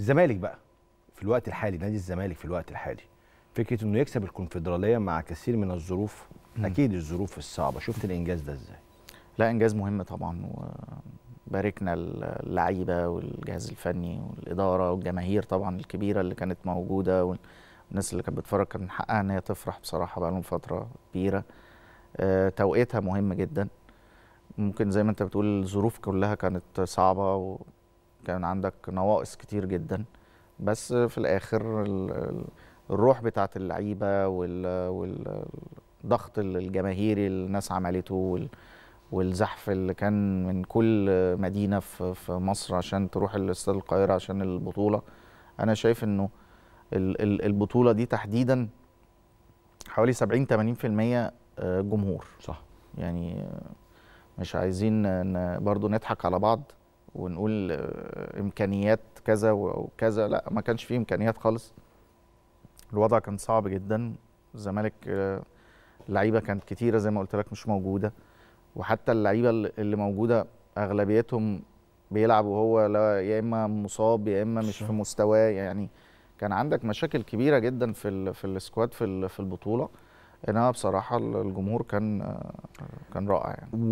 الزمالك بقى في الوقت الحالي نادي الزمالك في الوقت الحالي فكره انه يكسب الكونفدراليه مع كثير من الظروف م. اكيد الظروف الصعبه شفت الانجاز ده ازاي لا انجاز مهم طبعا وباركنا اللعيبه والجهاز الفني والاداره والجماهير طبعا الكبيره اللي كانت موجوده والناس اللي كانت بتتفرج كان من حقها ان هي تفرح بصراحه بقى لهم فتره كبيره أه توقيتها مهم جدا ممكن زي ما انت بتقول الظروف كلها كانت صعبه كان عندك نواقص كتير جدا بس في الاخر الروح بتاعت اللعيبه والضغط الجماهيري اللي الناس عملته والزحف اللي كان من كل مدينه في مصر عشان تروح الاستاد القاهره عشان البطوله انا شايف انه البطوله دي تحديدا حوالي 70 80% آه، جمهور صح يعني مش عايزين برضو نضحك على بعض ونقول آه، امكانيات كذا وكذا لا ما كانش فيه امكانيات خالص الوضع كان صعب جدا الزمالك آه، لعيبه كانت كتيره زي ما قلت لك مش موجوده وحتى اللعيبه اللي موجوده اغلبيتهم بيلعب وهو لا يا اما مصاب يا اما مش في مستواه يعني كان عندك مشاكل كبيره جدا في الـ في السكواد في في البطوله انما بصراحه الجمهور كان آه، كان رائع يعني